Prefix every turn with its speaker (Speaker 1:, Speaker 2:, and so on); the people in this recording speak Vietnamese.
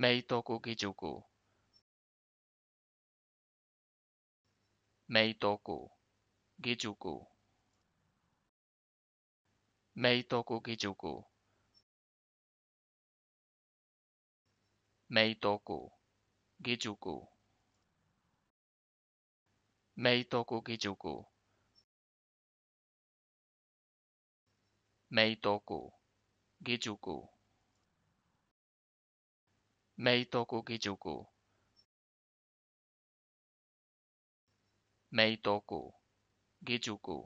Speaker 1: メイトコキジュクメイトコキジュクメイトコキジュクメイトコキジュクメイトコキジュクメイトコキジュク Meitoku Gijuku. Meitoku Gijuku.